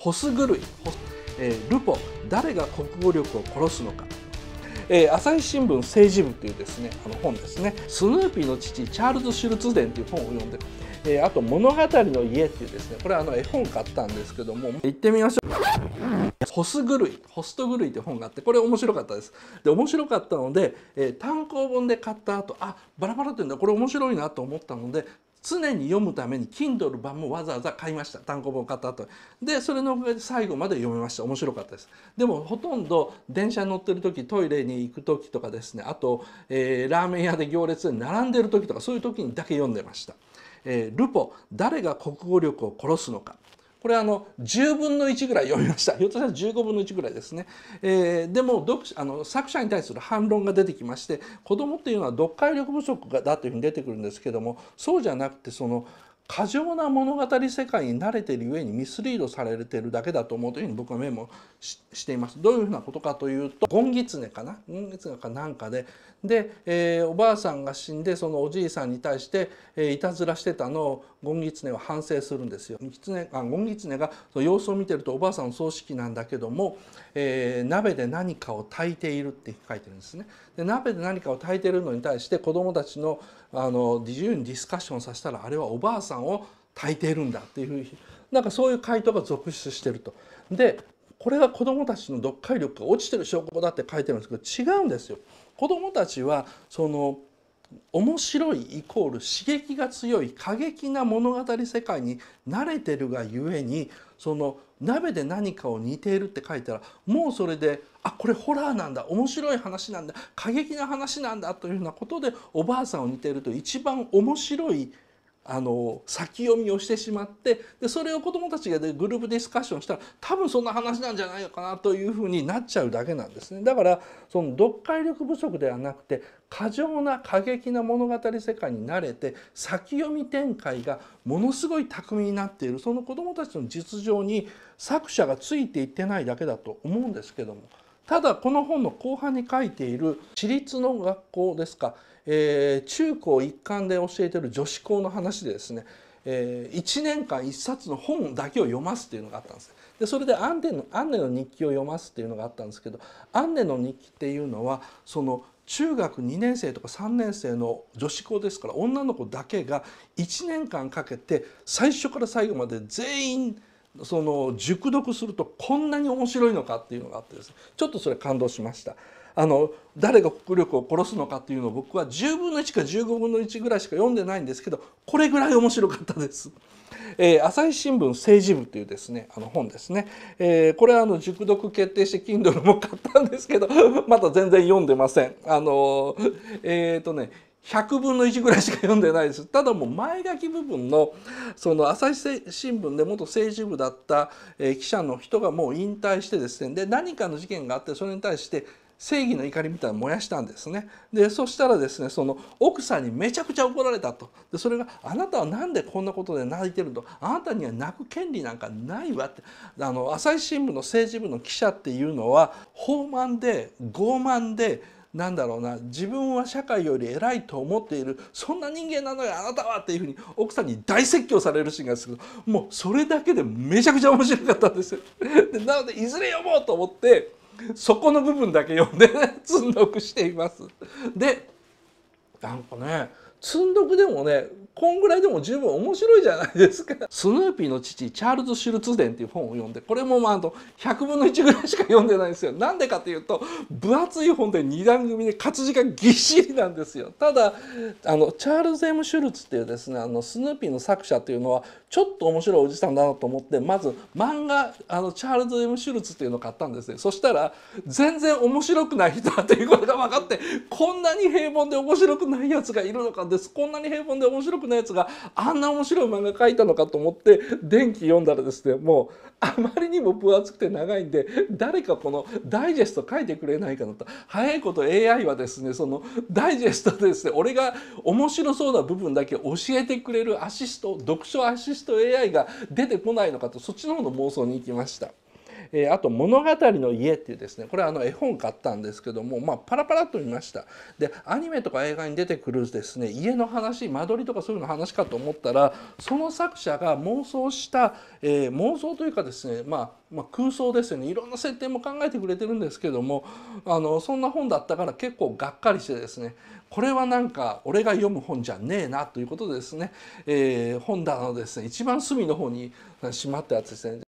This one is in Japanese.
ホス狂い、えー、ルポ誰が国語力を殺すのか、えー、朝日新聞政治部というですねあの本ですねスヌーピーの父チャールズ・シュルツデンという本を読んで、えー、あと物語の家っていうですねこれはあの絵本買ったんですけども行ってみましょう。ホス狂い、ホスト狂いって本があって、これ面白かったです。で、面白かったので、えー、単行本で買った後、あ、バラバラってんだ、これ面白いなと思ったので、常に読むために Kindle 版もわざわざ買いました単行本買った後でそれの上で最後まで読めました面白かったですでもほとんど電車に乗ってる時トイレに行く時とかですねあと、えー、ラーメン屋で行列に並んでる時とかそういう時にだけ読んでました、えー、ルポ誰が国語力を殺すのかこれあの10分の1ぐらい読みましたひょっとしたら15分の1ぐらいですね、えー、でも読あの作者に対する反論が出てきまして子どもっていうのは読解力不足だというふうに出てくるんですけどもそうじゃなくてその過剰な物語世界に慣れてる上にミスリードされてるだけだと思うというふうに僕はメモしています。どういうふうなことかというとゴンギツネかなゴンギツネかなんかでで、えー、おばあさんが死んでそのおじいさんに対して、えー、いたずらしてたのをゴンギツネは反省するんですよ。キツネあゴンギツネがその様子を見てるとおばあさんの葬式なんだけども、えー、鍋で何かを炊いているって書いてるんですね。で鍋で何かを炊いてるのに対して子供たちのあの自由にディスカッションさせたらあれはおばあさんンを焚いているんだっていうなんかそういう回答が続出してると。でこれが子どもたちの読解力が落ちてる証拠だって書いてるんですけど違うんですよ。子どもたちはその面白いイコール刺激が強い過激な物語世界に慣れてるがゆえにその鍋で何かを似ているって書いたらもうそれであこれホラーなんだ面白い話なんだ過激な話なんだというようなことでおばあさんを似ていると一番面白いあの先読みをしてしまってでそれを子どもたちがでグループディスカッションしたら多分そんな話なんじゃないのかなというふうになっちゃうだけなんですね。だからその読解力不足ではなくて過剰な過激な物語世界に慣れて先読み展開がものすごい巧みになっているその子どもたちの実情に作者がついていってないだけだと思うんですけどもただこの本の後半に書いている私立の学校ですか、えー、中高一貫で教えてる女子校の話でですね、えー、1年間1冊の本だけを読ますっていうのがあったんですでそれでアンネのアンネの日記を読ますっていうのがあったんですけどアンネの日記っていうのはその中学2年生とか3年生の女子校ですから女の子だけが1年間かけて最初から最後まで全員その熟読するとこんなに面白いのかっていうのがあってですねちょっとそれ感動しました。あの誰が国力を殺すのかっていうのを僕は10分の1か15分の1ぐらいしか読んでないんですけどこれぐらい面白かったです。えー、朝日新聞政治部というですねあの本ですね、えー、これはあの熟読決定して Kindle も買ったんですけど まだ全然読んでません。あのー、えとね100分の1ぐらいしか読んでないですただもう前書き部分のその朝日新聞で元政治部だった、え記者の人がもう引退してですねで何かの事件があってそれに対して正義の怒りみたいな燃やしたんですねでそしたらですねその奥さんにめちゃくちゃ怒られたとでそれが「あなたは何でこんなことで泣いてるとあなたには泣く権利なんかないわ」ってあの朝日新聞の政治部の記者っていうのは傲慢で傲慢で。なんだろうな自分は社会より偉いと思っているそんな人間なのよあなたはっていうふうに奥さんに大説教されるシーンがするもうそれだけでめちゃくちゃ面白かったんですよ。でなのでいずれ読もうと思ってそこの部分だけ読んで、ね、積 んどくしています。でなんかね積んどくでもねこんぐらいでも十分面白いじゃないですか。スヌーピーの父チャールズ・シュルツデンっていう本を読んでこれもまああと100分の1ぐらいしか読んでないんですよ。なんでかというと分厚い本で2段組で活字がぎっしりなんですよ。ただあのチャールズ・エム・シュルツっていうですねあのスヌーピーの作者っていうのはちょっと面白いおじさんだなと思ってまず漫画あのチャールズ・エム・シュルツっていうのを買ったんですね。そしたら全然面白くない人だということが分かってこんなに平凡で面白くないやつがいるのかですこんなに平凡で面白くないやつがあんな面白い漫画描いたのかと思って電気読んだらですねもうあまりにも分厚くて長いんで誰かこのダイジェスト書いてくれないかなと早いこと AI はですねそのダイジェストでですね俺が面白そうな部分だけ教えてくれるアシスト読書アシスト AI が出てこないのかとそっちの方の妄想に行きました。えー、あと「物語の家」っていうですねこれはあの絵本買ったんですけども、まあ、パラパラっと見ましたでアニメとか映画に出てくるですね家の話間取りとかそういうの話かと思ったらその作者が妄想した、えー、妄想というかですね、まあ、まあ、空想ですよねいろんな設定も考えてくれてるんですけどもあのそんな本だったから結構がっかりしてですねこれはなんか俺が読む本じゃねえなということでですね、えー、本棚のですね一番隅の方にしまったやつですね